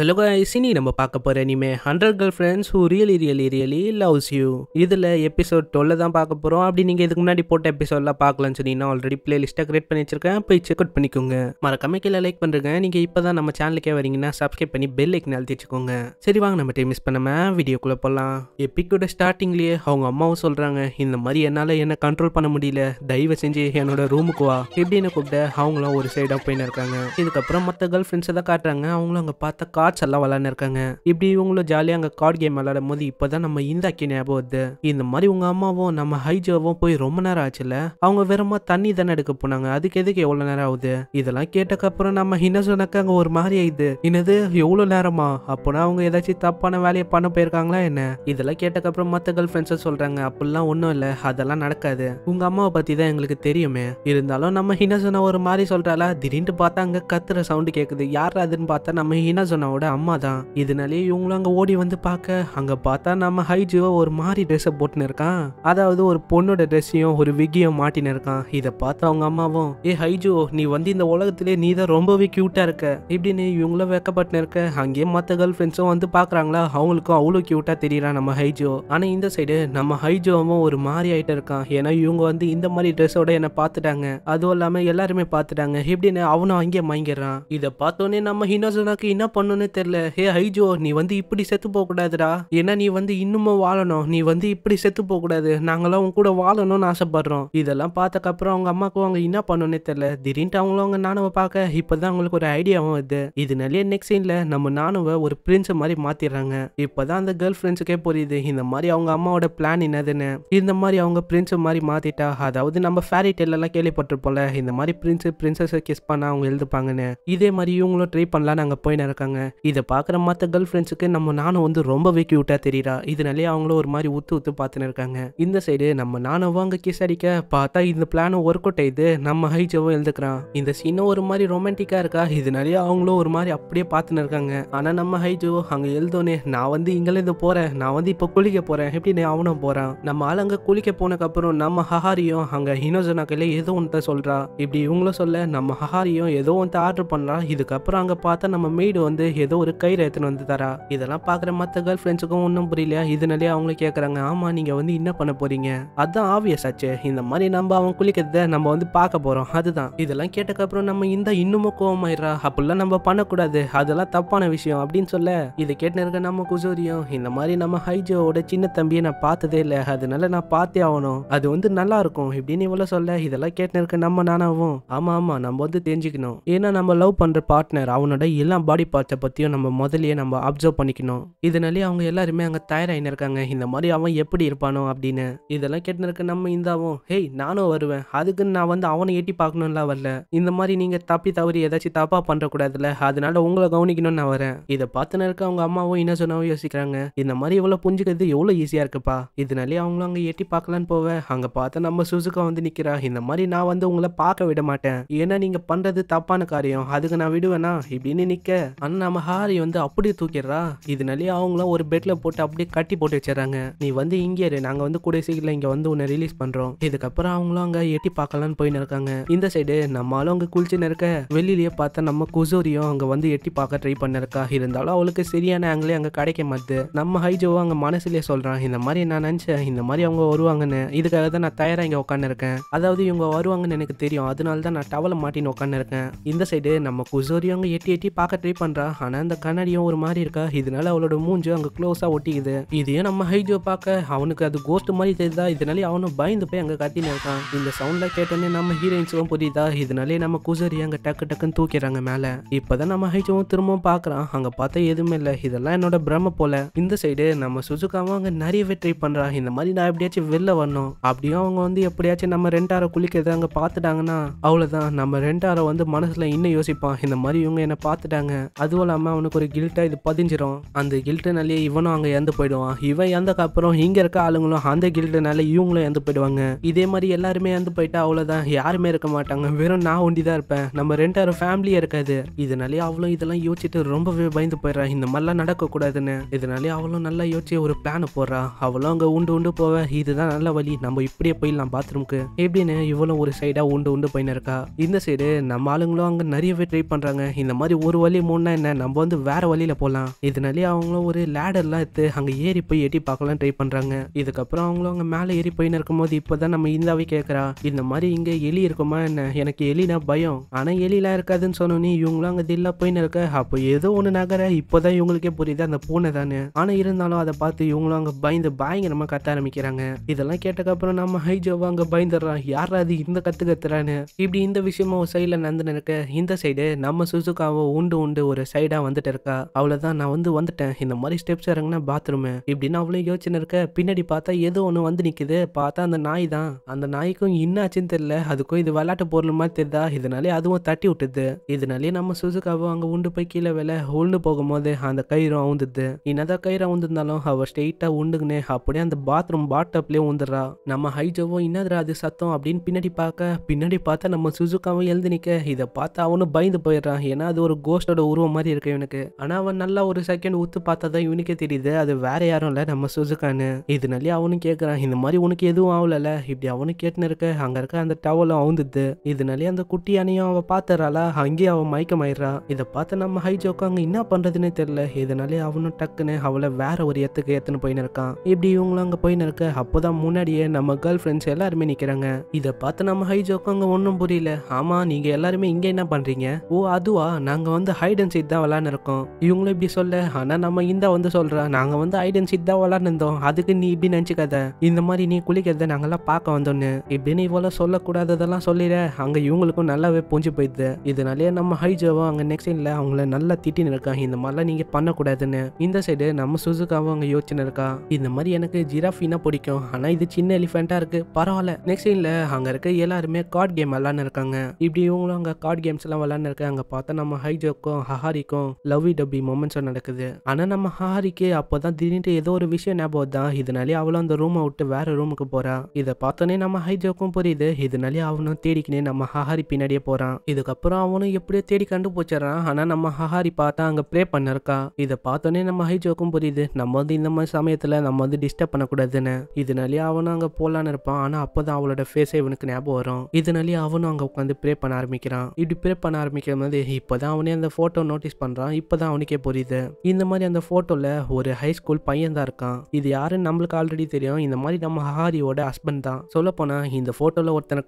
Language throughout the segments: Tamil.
ஹலோ கைஸ் இனி நம்ம பார்க்க போகிற இனிமே hundred girl friends who really really really loves you இதில் எபிசோட் டுவெல் தான் பார்க்க போகிறோம் அப்படி நீங்கள் இதுக்கு முன்னாடி போட்ட எபிசோட்லாம் பார்க்கலாம்னு சொன்னீங்கன்னா ஆல்ரெடி பிளே லிஸ்ட்டாக கிரியேட் பண்ணி வச்சிருக்கேன் போய் செக் அவுட் பண்ணிக்கோங்க மறக்காம கீழே லைக் பண்ணுறேங்க நீங்கள் இப்போ தான் நம்ம சேனலுக்கே வரீங்கன்னா சப்ஸ்கிரைப் பண்ணி பெல் லைக் அழுத்தி வச்சுக்கோங்க சரி வாங்க நம்ம டைம் மிஸ் பண்ணாமல் வீடியோக்குள்ளே போகலாம் எப்பிக்கோட ஸ்டார்டிங்லேயே அவங்க அம்மாவும் சொல்கிறாங்க இந்த மாதிரி என்னால் என்ன கண்ட்ரோல் பண்ண முடியல தயவு செஞ்சு என்னோட ரூமுக்கு வா எப்படின்னு கூப்பிட்ட அவங்களும் ஒரு சைடாக போயின்னு இருக்காங்க இதுக்கப்புறம் மற்ற கேர்ள் ஃப்ரெண்ட்ஸை தான் காட்டுறாங்க அவங்களும் அங்கே பார்த்தா கார்ட்ஸ் எல்லாம் விளாண்டுருக்காங்க இப்படி இவங்களும் ஜாலியாக அங்கே கார்டு கேம் விளாடும் போது இப்பதான் நம்ம இந்தாக்கி ஞாபகம் வருது இந்த மாதிரி உங்கள் அம்மாவும் நம்ம ஹைஜாவும் போய் ரொம்ப நேரம் ஆச்சுல அவங்க வெறுமா தண்ணி தானே எடுக்க போனாங்க அதுக்கு எதுக்கு எவ்வளோ நேரம் ஆகுது இதெல்லாம் கேட்டக்கப்புறம் நம்ம என்ன சொன்னாக்க அங்க ஒரு மாதிரி ஆயிடுது என்னது எவ்வளோ நேரமா அப்போனா அவங்க ஏதாச்சும் தப்பான வேலையை பண்ண போயிருக்காங்களா என்ன இதெல்லாம் கேட்டக்கப்புறம் மற்ற கேர்ள் ஃப்ரெண்ட்ஸை சொல்கிறாங்க அப்படிலாம் ஒன்றும் இல்லை அதெல்லாம் நடக்காது உங்கள் அம்மாவை பற்றி தான் எங்களுக்கு தெரியுமே இருந்தாலும் நம்ம ஹின்ன சொன்ன ஒரு மாதிரி சொல்கிறாளா திடீர்னு பார்த்தா அங்கே கத்துற சவுண்டு கேட்குது யார் அதுன்னு பார்த்தா நம்ம ஹின்ன சொன்ன ஹைஜினாவோட அம்மா தான் இதனாலேயே இவங்களும் அங்கே ஓடி வந்து பார்க்க அங்கே பார்த்தா நம்ம ஹைஜுவ ஒரு மாதிரி ட்ரெஸ்ஸை போட்டுன்னு இருக்கான் அதாவது ஒரு பொண்ணோட ட்ரெஸ்ஸையும் ஒரு விக்கியும் மாட்டின்னு இருக்கான் இதை பார்த்து அவங்க அம்மாவும் ஏ ஹைஜோ நீ வந்து இந்த உலகத்திலே நீ தான் ரொம்பவே க்யூட்டாக இருக்க இப்படின்னு இவங்களும் வெக்கப்பட்டு இருக்க அங்கேயே மற்ற கேர்ள் ஃப்ரெண்ட்ஸும் வந்து பாக்குறாங்களா அவங்களுக்கும் அவ்வளோ க்யூட்டாக தெரியறான் நம்ம ஹைஜோ ஆனால் இந்த சைடு நம்ம ஹைஜோவும் ஒரு மாதிரி ஆகிட்டு இருக்கான் ஏன்னா இவங்க வந்து இந்த மாதிரி ட்ரெஸ்ஸோட என்னை பார்த்துட்டாங்க அதுவும் இல்லாமல் எல்லாருமே பார்த்துட்டாங்க இப்படின்னு அவனும் அங்கேயே மயங்கிடுறான் இதை பார்த்தோன்னே நம்ம ஹினோசனாக்கு என்ன பண்ணணும் என்னன்னு தெரியல ஹே ஹைஜோ நீ வந்து இப்படி செத்து கூடாதுடா ஏன்னா நீ வந்து இன்னுமும் வாழணும் நீ வந்து இப்படி செத்து போகக்கூடாது நாங்களாம் உன் கூட வாழணும்னு ஆசைப்படுறோம் இதெல்லாம் பார்த்தக்கப்புறம் அவங்க அம்மாக்கும் அவங்க என்ன பண்ணணும்னு தெரியல திடீர்னு அவங்களும் அவங்க நானுவை பார்க்க இப்பதான் அவங்களுக்கு ஒரு ஐடியாவும் இது இதனாலேயே நெக்ஸ்ட் சீனில் நம்ம நானுவை ஒரு பிரின்ஸ் மாதிரி மாற்றிடுறாங்க இப்பதான் அந்த கேர்ள் ஃப்ரெண்ட்ஸுக்கே புரியுது இந்த மாதிரி அவங்க அம்மாவோட பிளான் என்னதுன்னு இந்த மாதிரி அவங்க பிரின்ஸ் மாதிரி மாத்திட்டா அதாவது நம்ம ஃபேரி டெய்லெல்லாம் கேள்விப்பட்டிருப்போம்ல இந்த மாதிரி பிரின்ஸு பிரின்சஸ் கிஸ் பண்ணா அவங்க எழுதுப்பாங்கன்னு இதே மாதிரி இவங்களும் ட்ரை பண்ணலாம் நாங்கள் போயின்னு இருக்காங்க இதை பார்க்குற மற்ற கேர்ள் ஃப்ரெண்ட்ஸுக்கு நம்ம நானும் வந்து ரொம்பவே கியூட்டாக தெரியுறா இதனாலே அவங்களும் ஒரு மாதிரி உத்து உத்து பார்த்துன்னு இருக்காங்க இந்த சைடு நம்ம நானும் அங்கே கிஸ் அடிக்க பார்த்தா இந்த பிளான் ஒர்க் அவுட் ஆயிடுது நம்ம ஹைஜவும் எழுதுக்கிறான் இந்த சீனும் ஒரு மாதிரி ரொமான்டிக்காக இருக்கா இதனாலே அவங்களும் ஒரு மாதிரி அப்படியே பார்த்துன்னு இருக்காங்க ஆனால் நம்ம ஹைஜோ அங்கே எழுதோனே நான் வந்து இங்கேருந்து போகிறேன் நான் வந்து இப்போ குளிக்க போகிறேன் நான் அவனும் போகிறான் நம்ம ஆள் அங்கே குளிக்க போனதுக்கப்புறம் நம்ம ஹஹாரியும் அங்கே ஹினோசனா கையில் ஏதோ ஒன்று சொல்கிறா இப்படி இவங்களும் சொல்ல நம்ம ஹஹாரியும் ஏதோ ஒன்று ஆர்டர் பண்ணுறா இதுக்கப்புறம் அங்கே பார்த்தா நம்ம மெய்டு வந்து ஏதோ ஒரு கயிறு எடுத்துன்னு வந்து தரா இதெல்லாம் பார்க்குற மற்ற கேர்ள் ஃப்ரெண்ட்ஸுக்கும் ஒன்றும் புரியலையா இதனாலே அவங்களும் கேட்குறாங்க ஆமாம் நீங்கள் வந்து என்ன பண்ண போறீங்க அதுதான் ஆவியஸ் ஆச்சு இந்த மாதிரி நம்ம அவன் குளிக்கிறத நம்ம வந்து பார்க்க போகிறோம் அதுதான் இதெல்லாம் கேட்டக்கப்புறம் நம்ம இந்த இன்னமும் கோவமாயிரா அப்படிலாம் நம்ம பண்ணக்கூடாது அதெல்லாம் தப்பான விஷயம் அப்படின்னு சொல்ல இதை கேட்டு இருக்க நம்ம குசூரியும் இந்த மாதிரி நம்ம ஹைஜோவோட சின்ன தம்பியை நான் பார்த்ததே இல்லை அதனால நான் பார்த்தே ஆகணும் அது வந்து நல்லா இருக்கும் இப்படின்னு இவ்வளோ சொல்ல இதெல்லாம் கேட்டு இருக்க நம்ம நானாவும் ஆமாம் ஆமாம் நம்ம வந்து தெரிஞ்சுக்கணும் ஏன்னா நம்ம லவ் பண்ணுற பார்ட்னர் அவனோட எல்லா பாடி பார்ட்ஸை பற்றியும் நம்ம முதலியே நம்ம அப்சர்வ் பண்ணிக்கணும் இதனாலே அவங்க எல்லாருமே அங்கே தயாராகினு இருக்காங்க இந்த மாதிரி அவன் எப்படி இருப்பானோ அப்படின்னு இதெல்லாம் கேட்டுன்னு நம்ம இந்தாவும் ஹேய் நானும் வருவேன் அதுக்குன்னு நான் வந்து அவனை எட்டி பார்க்கணும்லாம் வரல இந்த மாதிரி நீங்கள் தப்பி தவறி ஏதாச்சும் தப்பாக பண்ணுறக்கூடாதுல்ல அதனால உங்களை கவனிக்கணும்னு நான் வரேன் இதை பார்த்துனருக்கு இருக்க அவங்க அம்மாவும் என்ன சொன்னாவும் யோசிக்கிறாங்க இந்த மாதிரி இவ்வளோ புரிஞ்சுக்கிறது எவ்வளோ ஈஸியாக இருக்குப்பா இதனாலே அவங்களும் அங்கே எட்டி பார்க்கலான்னு போவேன் அங்கே பார்த்தா நம்ம சுசுக்கா வந்து நிற்கிறா இந்த மாதிரி நான் வந்து உங்களை பார்க்க விட மாட்டேன் ஏன்னா நீங்கள் பண்ணுறது தப்பான காரியம் அதுக்கு நான் விடுவேனா இப்படின்னு நிற்க அண்ணா நம்ம ஹாரி வந்து அப்படியே தூக்கிடுறா இதனாலே அவங்களும் ஒரு பெட்ல போட்டு அப்படியே கட்டி போட்டு வச்சிடறாங்க நீ வந்து இங்கே நாங்க வந்து கூட சீக்கிரம் இங்க வந்து உன்னை ரிலீஸ் பண்றோம் இதுக்கப்புறம் அவங்களும் அங்க எட்டி பார்க்கலாம்னு போயின்னு இருக்காங்க இந்த சைடு நம்மளும் அங்க குளிச்சுன்னு இருக்க வெளியிலேயே பார்த்தா நம்ம குசோரியும் அங்க வந்து எட்டி பார்க்க ட்ரை பண்ணிருக்கா இருந்தாலும் அவளுக்கு சரியான ஆங்கிலே அங்க கிடைக்க மாட்டுது நம்ம ஹைஜோவும் அங்க மனசுலயே சொல்றான் இந்த மாதிரி நான் நினைச்சேன் இந்த மாதிரி அவங்க வருவாங்கன்னு இதுக்காக தான் நான் தயாரா இங்க உட்காந்துருக்கேன் அதாவது இவங்க வருவாங்கன்னு எனக்கு தெரியும் அதனால தான் நான் டவலை மாட்டின்னு உட்காந்துருக்கேன் இந்த சைடு நம்ம குசோரியும் அங்க எட்டி எட்டி பார்க்க ட்ரை பண்றா ஆனால் அந்த கண்ணாடியும் ஒரு மாதிரி இருக்கா இதனால அவளோட மூஞ்சு அங்கே க்ளோஸாக ஒட்டிக்குது இதே நம்ம ஹைஜோ பார்க்க அவனுக்கு அது கோஸ்ட் மாதிரி தெரியுதா இதனாலே அவனும் பயந்து போய் அங்கே கத்தின்னு இருக்கான் இந்த சவுண்டில் கேட்டோன்னே நம்ம ஹீரோயின்ஸும் புரியுதா இதனாலே நம்ம குசரி அங்கே டக்கு டக்குன்னு தூக்கிறாங்க மேலே இப்போதான் நம்ம ஹைஜோவும் திரும்பவும் பார்க்குறான் அங்கே பார்த்தா எதுவுமே இல்லை இதெல்லாம் என்னோட பிரம்ம போல இந்த சைடு நம்ம சுஜுக்காவும் அங்கே நிறையவே ட்ரை பண்ணுறான் இந்த மாதிரி நான் எப்படியாச்சும் வெளில வரணும் அப்படியும் அவங்க வந்து எப்படியாச்சும் நம்ம ரெண்டாரை குளிக்கிறத அங்கே பார்த்துட்டாங்கன்னா அவ்வளோதான் நம்ம ரெண்டாரை வந்து மனசில் இன்னும் யோசிப்பான் இந்த மாதிரி இவங்க என்னை பார்த்துட்டாங்க அதுவும் இல்லாமல் அவனுக்கு ஒரு கில்ட்டாக இது பதிஞ்சிடும் அந்த கில்ட்டுனாலே இவனும் அங்கே இறந்து போயிடுவான் இவன் இறந்தக்கப்புறம் இங்கே இருக்க ஆளுங்களும் அந்த கில்ட்டுனால இவங்களும் இறந்து போயிடுவாங்க இதே மாதிரி எல்லாருமே இறந்து போயிட்டா அவ்வளோதான் யாருமே இருக்க மாட்டாங்க வெறும் நான் ஒண்டி தான் இருப்பேன் நம்ம ரெண்டாயிரம் ஃபேமிலியே இருக்காது இதனாலே அவளும் இதெல்லாம் யோசிச்சுட்டு ரொம்பவே பயந்து போயிடுறா இந்த மாதிரிலாம் நடக்கக்கூடாதுன்னு இதனாலே அவளும் நல்லா யோசிச்சு ஒரு பிளான் போடுறா அவளும் அங்கே உண்டு உண்டு போவ இதுதான் நல்ல வழி நம்ம இப்படியே போயிடலாம் பாத்ரூம்க்கு எப்படின்னு இவளும் ஒரு சைடாக உண்டு உண்டு போயின்னு இருக்கா இந்த சைடு நம்ம ஆளுங்களும் அங்கே நிறையவே ட்ரை பண்ணுறாங்க இந்த மாதிரி ஒரு வழி மூணுனா என்ன நம்ம வந்து வேற வழியில போகலாம் இதனாலே அவங்களும் ஒரு லேடர்லாம் எடுத்து அங்கே ஏறி போய் எட்டி பார்க்கலாம் ட்ரை பண்ணுறாங்க இதுக்கப்புறம் அவங்களும் அங்க மேலே ஏறி போயின்னு இருக்கும்போது இப்போதான் நம்ம இந்தாவே கேட்குறா இந்த மாதிரி இங்கே எலி இருக்குமா என்ன எனக்கு எலினா பயம் ஆனால் எலிலாம் இருக்காதுன்னு சொன்னோன்னே இவங்களும் அங்கே தில்லா போயின்னு இருக்க அப்போ ஏதோ ஒன்று நகர இப்போதான் இவங்களுக்கே புரியுது அந்த பூனை தானே ஆனால் இருந்தாலும் அதை பார்த்து இவங்களும் அங்கே பயந்து பயங்கரமாக கத்த ஆரம்பிக்கிறாங்க இதெல்லாம் கேட்டக்கப்புறம் நம்ம ஹைஜோவா அங்கே பயந்துடுறான் யாரா அது இந்த கற்று கத்துறான்னு இப்படி இந்த விஷயமா ஒரு சைடில் நடந்து நிற்க இந்த சைடு நம்ம சுசுக்காவோ உண்டு உண்டு ஒரு சைடு ஸ்பீடாக வந்துட்டு இருக்கா அவ்வளோதான் நான் வந்து வந்துட்டேன் இந்த மாதிரி ஸ்டெப்ஸ் இறங்கினா பாத்ரூம் இப்படின்னு அவ்வளோ யோசனை இருக்க பின்னாடி பார்த்தா ஏதோ ஒண்ணு வந்து நிக்குது பார்த்தா அந்த நாய் தான் அந்த நாய்க்கும் என்னாச்சுன்னு தெரியல அதுக்கும் இது விளையாட்டு பொருள் மாதிரி தெரியுதா இதனாலே அதுவும் தட்டி விட்டுது இதனாலேயே நம்ம சுசுகாவும் அங்கே உண்டு போய் கீழே வேலை உழுந்து போகும்போது அந்த கயிறும் அவுந்துது என்னதான் கயிறு அவுந்திருந்தாலும் அவள் ஸ்ட்ரெயிட்டா உண்டுங்கன்னு அப்படியே அந்த பாத்ரூம் பாட்டப்லயே உந்துடுறா நம்ம ஹைஜோவும் என்னதுரா அது சத்தம் அப்படின்னு பின்னாடி பார்க்க பின்னாடி பார்த்தா நம்ம சுசுகாவும் எழுந்து நிற்க இதை பார்த்தா அவனும் பயந்து போயிடுறான் ஏன்னா அது ஒரு கோஸ்டோட உருவம் மாதிரி இருக்கு இருக்கு இவனுக்கு ஆனா அவன் நல்லா ஒரு செகண்ட் ஊத்து பார்த்தாதான் இவனுக்கே தெரியுது அது வேற யாரும் இல்லை நம்ம சுசுகான்னு இதனாலே அவனும் கேக்குறான் இந்த மாதிரி உனக்கு எதுவும் ஆகல இப்படி அவனும் கேட்டுன்னு இருக்க அங்க இருக்க அந்த டவலும் அவுந்துது இதனால அந்த குட்டி அணையும் அவன் பார்த்துறாளா அங்கேயே அவன் மயக்கமாயிடுறா இதை பார்த்து நம்ம ஹைஜோக்கு அங்க என்ன பண்றதுன்னு தெரியல இதனாலே அவனும் டக்குன்னு அவளை வேற ஒரு இடத்துக்கு ஏத்துன்னு போயின்னு இருக்கான் இப்படி இவங்களும் அங்க போயின்னு இருக்க அப்போதான் முன்னாடியே நம்ம கேர்ள் ஃப்ரெண்ட்ஸ் எல்லாருமே நிக்கிறாங்க இதை பார்த்து நம்ம ஹைஜோக்கு அங்க ஒன்றும் புரியல ஆமா நீங்க எல்லாருமே இங்க என்ன பண்றீங்க ஓ அதுவா நாங்க வந்து ஹைட் அண்ட் சீட் தான் விளாட்லான்னு இருக்கோம் இவங்களும் இப்படி சொல்ல ஆனால் நம்ம இந்த வந்து சொல்கிறா நாங்கள் வந்து ஐடன் சீட் தான் விளாண்டுருந்தோம் அதுக்கு நீ இப்படி நினைச்சுக்காத இந்த மாதிரி நீ குளிக்கிறத நாங்கள்லாம் பார்க்க வந்தோம்னு இப்படின்னு இவ்வளோ சொல்லக்கூடாததெல்லாம் சொல்லிட அங்கே இவங்களுக்கும் நல்லாவே பூஞ்சு போயிடுது இதனாலேயே நம்ம ஹைஜோவும் அங்கே நெக்ஸ்ட் சீனில் அவங்கள நல்லா திட்டின்னு இருக்காங்க இந்த மாதிரிலாம் நீங்கள் பண்ணக்கூடாதுன்னு இந்த சைடு நம்ம சுசுக்காவும் அங்கே யோசிச்சுன்னு இருக்கா இந்த மாதிரி எனக்கு ஜிராஃபினா பிடிக்கும் ஆனால் இது சின்ன எலிஃபெண்ட்டாக இருக்குது பரவாயில்ல நெக்ஸ்ட் சீனில் அங்கே இருக்க எல்லாருமே கார்டு கேம் விளாட்னு இருக்காங்க இப்படி இவங்களும் அங்கே கார்டு கேம்ஸ்லாம் விளாட்னு இருக்காங்க பார்த்தா நம்ம ஹைஜோக்கும் ஹஹாரிக்கும் லவ் இட் அப்படி நடக்குது ஆனால் நம்ம ஹாரிக்கு அப்போ தான் திடீர்னு ஏதோ ஒரு விஷயம் ஞாபகம் தான் இதனாலே அவளும் அந்த ரூமை விட்டு வேற ரூமுக்கு போறா இதை பார்த்தோன்னே நம்ம ஹைஜோக்கும் புரியுது இதனாலே அவனும் தேடிக்கினே நம்ம ஹாரி பின்னாடியே போறான் இதுக்கப்புறம் அவனும் எப்படியோ தேடி கண்டுபிடிச்சிடறான் ஆனால் நம்ம ஹாரி பார்த்தா அங்கே ப்ரே பண்ணிருக்கா இதை பார்த்தோன்னே நம்ம ஹைஜோக்கும் புரியுது நம்ம வந்து இந்த மாதிரி சமயத்தில் நம்ம வந்து டிஸ்டர்ப் பண்ணக்கூடாதுன்னு இதனாலே அவனும் அங்கே போகலான்னு இருப்பான் ஆனால் அப்போ தான் அவளோட ஃபேஸே இவனுக்கு ஞாபகம் வரும் இதனாலே அவனும் அங்கே உட்காந்து ப்ரே பண்ண ஆரம்பிக்கிறான் இப்படி ப்ரே பண்ண ஆரம்பிக்கிற மாதிரி இப்போ அவனே அந்த ஃபோட்டோ நோட்டீஸ் பண்றான் இப்பதான் அவனுக்கே புரியுது இந்த மாதிரி அந்த ஃபோட்டோவில் ஒரு ஹை ஸ்கூல் பையன் தான் இருக்கான் இது யாருன்னு நம்மளுக்கு ஆல்ரெடி தெரியும் இந்த மாதிரி நம்ம ஹாரியோட ஹஸ்பண்ட் தான் சொல்ல போனா இந்த ஃபோட்டோவில் ஒருத்தன்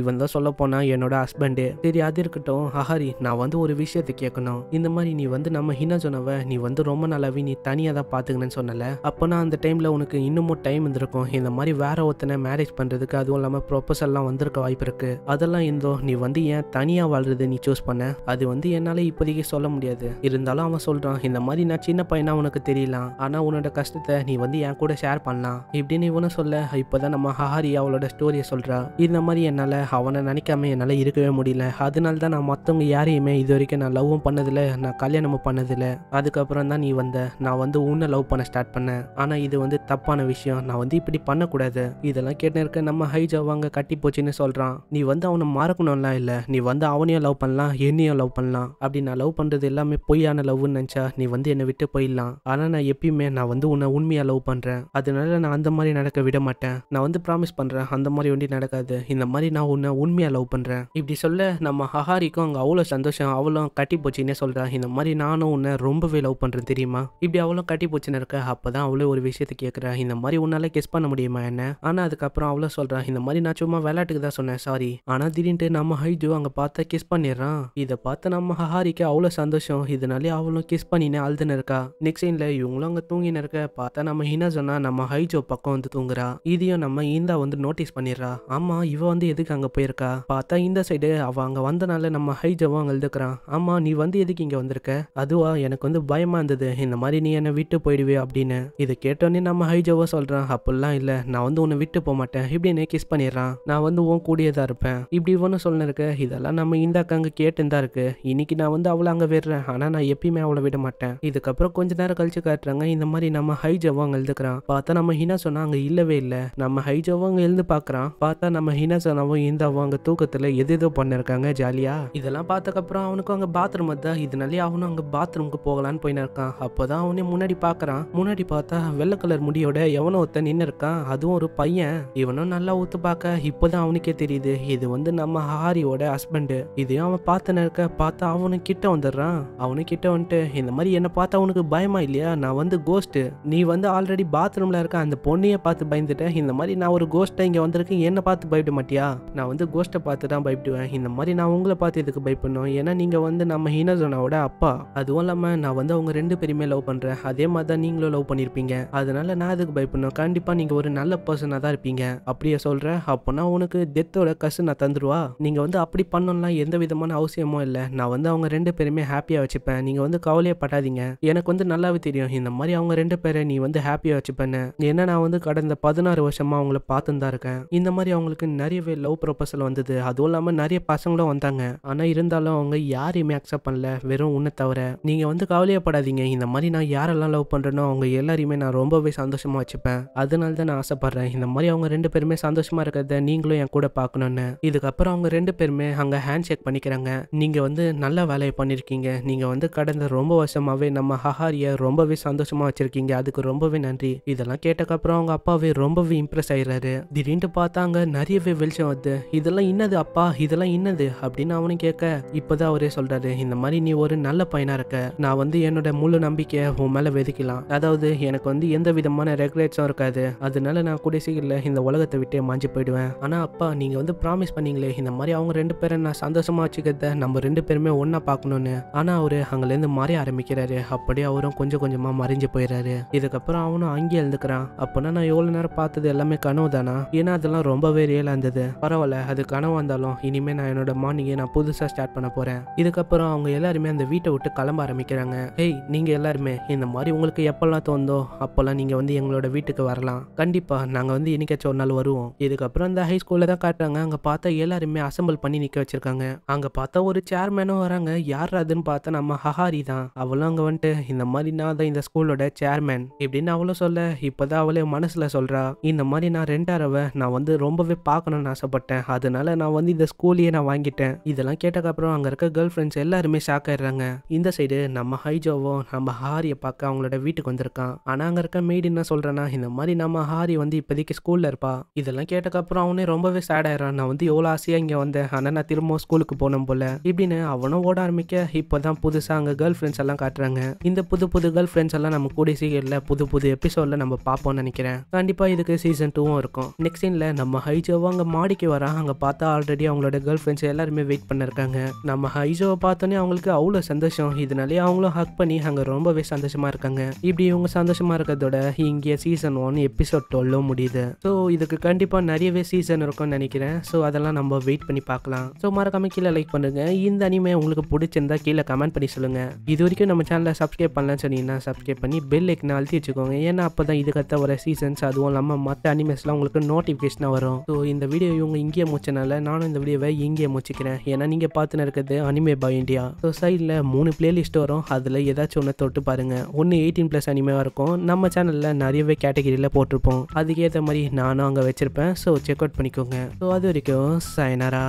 இவன் தான் சொல்ல போனா என்னோட ஹஸ்பண்டு சரி அது இருக்கட்டும் ஹஹாரி நான் வந்து ஒரு விஷயத்தை கேட்கணும் இந்த மாதிரி நீ வந்து நம்ம ஹினா சொன்னவ நீ வந்து ரொம்ப நல்லாவே நீ தனியாக தான் பாத்துக்கணும்னு சொன்னல அப்போனா அந்த டைமில் உனக்கு இன்னமும் டைம் இருந்திருக்கும் இந்த மாதிரி வேற ஒருத்தனை மேரேஜ் பண்ணுறதுக்கு அதுவும் இல்லாமல் எல்லாம் வந்திருக்க வாய்ப்பு இருக்கு அதெல்லாம் இருந்தோ நீ வந்து ஏன் தனியாக வாழ்றது நீ சூஸ் பண்ண அது வந்து என்னால் இப்போதைக்கு சொல்ல முடியாது முடியாது இருந்தாலும் அவன் சொல்றான் இந்த மாதிரி நான் சின்ன பையனா உனக்கு தெரியலாம் ஆனா உன்னோட கஷ்டத்தை நீ வந்து என் கூட ஷேர் பண்ணலாம் இப்படின்னு இவனும் சொல்ல இப்பதான் நம்ம ஹஹாரி அவளோட ஸ்டோரியை சொல்றா இந்த மாதிரி என்னால அவனை நினைக்காம என்னால இருக்கவே முடியல அதனால தான் நான் மற்றவங்க யாரையுமே இது வரைக்கும் நான் லவ்வும் பண்ணதில்ல நான் கல்யாணமும் பண்ணதில்ல அதுக்கப்புறம் தான் நீ வந்த நான் வந்து உன்னை லவ் பண்ண ஸ்டார்ட் பண்ணேன் ஆனா இது வந்து தப்பான விஷயம் நான் வந்து இப்படி பண்ணக்கூடாது இதெல்லாம் கேட்டு இருக்க நம்ம வாங்க கட்டி போச்சுன்னு சொல்றான் நீ வந்து அவனை மறக்கணும்லாம் இல்லை நீ வந்து அவனையும் லவ் பண்ணலாம் என்னையும் லவ் பண்ணலாம் அப்படி நான் லவ் பண்றது எல்லாமே எல்லாமே பொய்யான லவ்னு நினச்சா நீ வந்து என்னை விட்டு போயிடலாம் ஆனால் நான் எப்பயுமே நான் வந்து உன்னை உண்மையாக லவ் பண்ணுறேன் அதனால நான் அந்த மாதிரி நடக்க விட மாட்டேன் நான் வந்து ப்ராமிஸ் பண்ணுறேன் அந்த மாதிரி ஒண்டி நடக்காது இந்த மாதிரி நான் உன்னை உண்மையாக லவ் பண்ணுறேன் இப்படி சொல்ல நம்ம ஹஹாரிக்கும் அங்கே அவ்வளோ சந்தோஷம் அவ்வளோ கட்டி போச்சுன்னே சொல்கிறா இந்த மாதிரி நானும் உன்னை ரொம்பவே லவ் பண்ணுறேன் தெரியுமா இப்படி அவ்வளோ கட்டி போச்சுன்னு இருக்க அப்போ தான் அவ்வளோ ஒரு விஷயத்தை கேட்குறா இந்த மாதிரி உன்னால கெஸ் பண்ண முடியுமா என்ன ஆனால் அதுக்கப்புறம் அவ்வளோ சொல்கிறா இந்த மாதிரி நான் சும்மா விளையாட்டுக்கு தான் சொன்னேன் சாரி ஆனால் திடீர்னு நம்ம ஹைஜு அங்கே பார்த்தா கிஸ் பண்ணிடுறான் இதை பார்த்து நம்ம ஹஹாரிக்கு அவ்வளோ சந்தோஷம் ஆரம்பிச்சிடும் இதனாலே அவளும் கிஸ் பண்ணினே அழுதுன்னு இருக்கா நெக்ஸ்ட் சைன்ல இவங்களும் அங்கே தூங்கினு இருக்க பார்த்தா நம்ம ஹீனா சொன்னா நம்ம ஹைஜோ பக்கம் வந்து தூங்குறா இதையும் நம்ம ஈந்தா வந்து நோட்டீஸ் பண்ணிடுறா ஆமா இவ வந்து எதுக்கு அங்கே போயிருக்கா பார்த்தா இந்த சைடு அவ அங்கே வந்தனால நம்ம ஹைஜோவும் அங்கே எழுதுக்கிறான் ஆமா நீ வந்து எதுக்கு இங்கே வந்திருக்க அதுவா எனக்கு வந்து பயமா இருந்தது இந்த மாதிரி நீ என்னை விட்டு போயிடுவே அப்படின்னு இதை கேட்டோன்னே நம்ம ஹைஜோவா சொல்றான் அப்படிலாம் இல்லை நான் வந்து உன்னை விட்டு போக மாட்டேன் இப்படின்னு கிஸ் பண்ணிடுறான் நான் வந்து உன் கூடியதா இருப்பேன் இப்படி ஒன்னு சொல்லிருக்க இதெல்லாம் நம்ம இந்தாக்கு அங்கே கேட்டுன்னு தான் இருக்கு இன்னைக்கு நான் வந்து அவ்வளவு அங்கே விடுறேன் ஆனால் நான் எப்பயுமே அவளை விட மாட்டேன் இதுக்கப்புறம் கொஞ்ச நேரம் கழிச்சு காட்டுறாங்க இந்த மாதிரி நம்ம ஹைஜவா அவங்க எழுதுக்கிறான் பார்த்தா நம்ம ஹினா சொன்னா அங்கே இல்லவே இல்லை நம்ம ஹைஜவா அவங்க எழுந்து பாக்குறான் பார்த்தா நம்ம ஹினா சொன்னாவும் இந்தாவும் அங்கே தூக்கத்தில் எது எதோ பண்ணிருக்காங்க ஜாலியாக இதெல்லாம் பார்த்தக்கப்புறம் அவனுக்கும் அங்கே பாத்ரூம் வந்தா இதனாலே அவனும் அங்கே பாத்ரூம்க்கு போகலான்னு போயின்னு இருக்கான் அப்போதான் அவனே முன்னாடி பார்க்குறான் முன்னாடி பார்த்தா வெள்ளை கலர் முடியோட எவனோ ஒருத்தன் நின்று இருக்கான் அதுவும் ஒரு பையன் இவனும் நல்லா ஊத்து பார்க்க இப்போதான் அவனுக்கே தெரியுது இது வந்து நம்ம ஹாரியோட ஹஸ்பண்டு இதையும் அவன் பார்த்து நிற்க பார்த்தா அவனு கிட்ட வந்துடுறான் அவனு கிட்ட வந்துட்டு இந்த மாதிரி என்னை பார்த்தா அவனுக்கு பயமா இல்லையா நான் வந்து கோஸ்ட்டு நீ வந்து ஆல்ரெடி பாத்ரூமில் இருக்க அந்த பொண்ணையே பார்த்து பயந்துட்டேன் இந்த மாதிரி நான் ஒரு கோஸ்ட்டை இங்கே வந்திருக்கேன் என்னை பார்த்து பயப்பட மாட்டியா நான் வந்து கோஸ்ட்டை பார்த்து தான் பயப்படுவேன் இந்த மாதிரி நான் உங்களை பார்த்து இதுக்கு பயப்படணும் ஏன்னா நீங்கள் வந்து நம்ம ஹீனசோனாவோட அப்பா அதுவும் இல்லாமல் நான் வந்து அவங்க ரெண்டு பேருமே லவ் பண்ணுறேன் அதே மாதிரி தான் நீங்களும் லவ் பண்ணியிருப்பீங்க அதனால நான் அதுக்கு பயப்படணும் கண்டிப்பாக நீங்கள் ஒரு நல்ல பர்சனாக தான் இருப்பீங்க அப்படியே சொல்கிறேன் அப்போனா உனக்கு டெத்தோட கசு நான் தந்துடுவா நீங்கள் வந்து அப்படி பண்ணணும்னா எந்த விதமான அவசியமும் இல்லை நான் வந்து அவங்க ரெண்டு பேருமே ஹாப்பியாக வச்சுப்பேன் நீங்கள் வந்து கவலையே படாதீங்க எனக்கு வந்து நல்லாவே தெரியும் இந்த மாதிரி அவங்க ரெண்டு பேரை நீ வந்து ஹாப்பியாக வச்சுப்பேன்னு ஏன்னா நான் வந்து கடந்த பதினாறு வருஷமாக அவங்கள பார்த்துன்னு தான் இருக்கேன் இந்த மாதிரி அவங்களுக்கு நிறையவே லவ் ப்ரொபோசல் வந்தது அதுவும் இல்லாமல் நிறைய பசங்களும் வந்தாங்க ஆனால் இருந்தாலும் அவங்க யாரையுமே அக்செப்ட் பண்ணல வெறும் உன்னை தவிர நீங்கள் வந்து கவலையப்படாதீங்க இந்த மாதிரி நான் யாரெல்லாம் லவ் பண்ணுறேனோ அவங்க எல்லாரையுமே நான் ரொம்பவே சந்தோஷமாக வச்சுப்பேன் அதனால தான் நான் ஆசைப்பட்றேன் இந்த மாதிரி அவங்க ரெண்டு பேருமே சந்தோஷமாக இருக்கிறத நீங்களும் என் கூட பார்க்கணுன்னு இதுக்கப்புறம் அவங்க ரெண்டு பேருமே அங்கே ஹேண்ட் ஷேக் பண்ணிக்கிறாங்க நீங்கள் வந்து நல்ல வேலையை பண்ணியிருக்கீங்க நீங்கள் நீங்கள் வந்து கடந்த ரொம்ப வருஷமாகவே நம்ம ஹஹாரியை ரொம்பவே சந்தோஷமாக வச்சுருக்கீங்க அதுக்கு ரொம்பவே நன்றி இதெல்லாம் கேட்டக்கப்புறம் அவங்க அப்பாவே ரொம்பவே இம்ப்ரெஸ் ஆயிடுறாரு திடீர்னு பார்த்தாங்க நிறையவே வெளிச்சம் வருது இதெல்லாம் என்னது அப்பா இதெல்லாம் என்னது அப்படின்னு அவனும் கேட்க இப்போதான் அவரே சொல்கிறாரு இந்த மாதிரி நீ ஒரு நல்ல பையனாக இருக்க நான் வந்து என்னோட முழு நம்பிக்கையை உன் மேலே வெதிக்கலாம் அதாவது எனக்கு வந்து எந்த விதமான ரெகுலேட்ஸும் இருக்காது அதனால நான் கூட சீக்கிரம் இந்த உலகத்தை விட்டே மாஞ்சி போயிடுவேன் ஆனால் அப்பா நீங்கள் வந்து ப்ராமிஸ் பண்ணீங்களே இந்த மாதிரி அவங்க ரெண்டு பேரை நான் சந்தோஷமாக வச்சுக்கிறத நம்ம ரெண்டு பேருமே ஒன்றா பார்க்கணும்னு ஆனால் அவர் அங்கேருந்து மறைய ஆரம்பிக்கிறாரு அப்படியே அவரும் கொஞ்சம் கொஞ்சமாக மறைஞ்சு போயிடுறாரு இதுக்கப்புறம் அவனும் அங்கே எழுந்துக்கிறான் அப்பனா நான் எவ்வளோ நேரம் பார்த்தது எல்லாமே கனவு தானா ஏன்னா அதெல்லாம் ரொம்பவே ரியலாக இருந்தது பரவாயில்ல அது கனவாக இருந்தாலும் இனிமேல் நான் என்னோட மார்னிங்கே நான் புதுசாக ஸ்டார்ட் பண்ண போகிறேன் இதுக்கப்புறம் அவங்க எல்லாருமே அந்த வீட்டை விட்டு கிளம்ப ஆரம்பிக்கிறாங்க ஏய் நீங்கள் எல்லாருமே இந்த மாதிரி உங்களுக்கு எப்போல்லாம் தோந்தோ அப்போல்லாம் நீங்கள் வந்து எங்களோட வீட்டுக்கு வரலாம் கண்டிப்பாக நாங்கள் வந்து என்னைக்காச்சும் ஒரு நாள் வருவோம் இதுக்கப்புறம் அந்த ஹை ஸ்கூலில் தான் காட்டுறாங்க அங்கே பார்த்தா எல்லாருமே அசம்பிள் பண்ணி நிற்க வச்சுருக்காங்க அங்கே பார்த்தா ஒரு சேர்மேனும் வராங்க யார் அதுன்னு பார்த்தா நம்ம ஹஹாரி தான் அவளும் அங்கே வந்துட்டு இந்த மாதிரி நான் தான் இந்த ஸ்கூலோட சேர்மேன் இப்படின்னு அவளும் சொல்ல இப்போதான் அவளே மனசில் சொல்கிறா இந்த மாதிரி நான் ரெண்டாரவை நான் வந்து ரொம்பவே பார்க்கணும்னு ஆசைப்பட்டேன் அதனால நான் வந்து இந்த ஸ்கூலையே நான் வாங்கிட்டேன் இதெல்லாம் கேட்டக்கப்புறம் அங்கே இருக்க கேர்ள் ஃப்ரெண்ட்ஸ் எல்லாருமே ஷாக் ஆயிடுறாங்க இந்த சைடு நம்ம ஹைஜோவோ நம்ம ஹாரியை பார்க்க அவங்களோட வீட்டுக்கு வந்திருக்கான் ஆனால் அங்கே இருக்க மெய்டு என்ன சொல்கிறேன்னா இந்த மாதிரி நம்ம ஹாரி வந்து இப்போதைக்கு ஸ்கூலில் இருப்பா இதெல்லாம் கேட்டக்கப்புறம் அவனே ரொம்பவே சேட் ஆயிடறான் நான் வந்து எவ்வளோ ஆசையாக இங்கே வந்தேன் ஆனால் நான் திரும்ப ஸ்கூலுக்கு போனோம் போல இப்படின்னு அவனும் ஓட ஆரம்பிக்க இப்போ தான் புதுசாக அங்கே கேர்ள் ஃப்ரெண்ட்ஸ் எல்லாம் காட்டுறாங்க இந்த புது புது கேர்ள் ஃப்ரெண்ட்ஸ் எல்லாம் நம்ம கூடிய சீக்கிரத்தில் புது புது எபிசோடில் நம்ம பார்ப்போம்னு நினைக்கிறேன் கண்டிப்பாக இதுக்கு சீசன் டூவும் இருக்கும் நெக்ஸ்ட் சீனில் நம்ம ஹைஜோவும் அங்கே மாடிக்கு வரா அங்கே பார்த்தா ஆல்ரெடி அவங்களோட கேர்ள் ஃப்ரெண்ட்ஸ் எல்லாருமே வெயிட் பண்ணிருக்காங்க நம்ம ஹைஜோவை பார்த்தோன்னே அவங்களுக்கு அவ்வளோ சந்தோஷம் இதனாலே அவங்களும் ஹக் பண்ணி அங்கே ரொம்பவே சந்தோஷமாக இருக்காங்க இப்படி இவங்க சந்தோஷமாக இருக்கிறதோட இங்கே சீசன் ஒன் எபிசோட் டுவெல்லும் முடியுது ஸோ இதுக்கு கண்டிப்பாக நிறையவே சீசன் இருக்கும்னு நினைக்கிறேன் ஸோ அதெல்லாம் நம்ம வெயிட் பண்ணி பார்க்கலாம் ஸோ மறக்காம கீழே லைக் பண்ணுங்க இந்த அனிமே உங்களுக்கு பிடிச்சிருந்தா கீழே கமெண்ட் கமெண்ட் பண்ணி சொல்லுங்கள் இது வரைக்கும் நம்ம சேனலை சப்ஸ்கிரைப் பண்ணலாம் சொன்னீங்கன்னா சப்ஸ்கிரைப் பண்ணி பெல் ஐக்கனை அழுத்தி வச்சுக்கோங்க ஏன்னா அப்போ தான் இதுக்கத்த வர சீசன்ஸ் அதுவும் இல்லாமல் மற்ற அனிமேஸ்லாம் உங்களுக்கு நோட்டிஃபிகேஷனாக வரும் ஸோ இந்த வீடியோ இவங்க இங்கேயே முடிச்சனால நானும் இந்த வீடியோவை இங்கேயே முடிச்சுக்கிறேன் ஏன்னா நீங்கள் பார்த்துன்னு இருக்கிறது அனிமே பாய் இண்டியா ஸோ சைடில் மூணு பிளேலிஸ்ட் வரும் அதில் ஏதாச்சும் ஒன்று தொட்டு பாருங்கள் ஒன்று எயிட்டீன் ப்ளஸ் அனிமேவாக இருக்கும் நம்ம சேனலில் நிறையவே கேட்டகரியில் போட்டிருப்போம் அதுக்கேற்ற மாதிரி நானும் அங்கே வச்சுருப்பேன் ஸோ செக் அவுட் பண்ணிக்கோங்க ஸோ அது வரைக்கும் சைனரா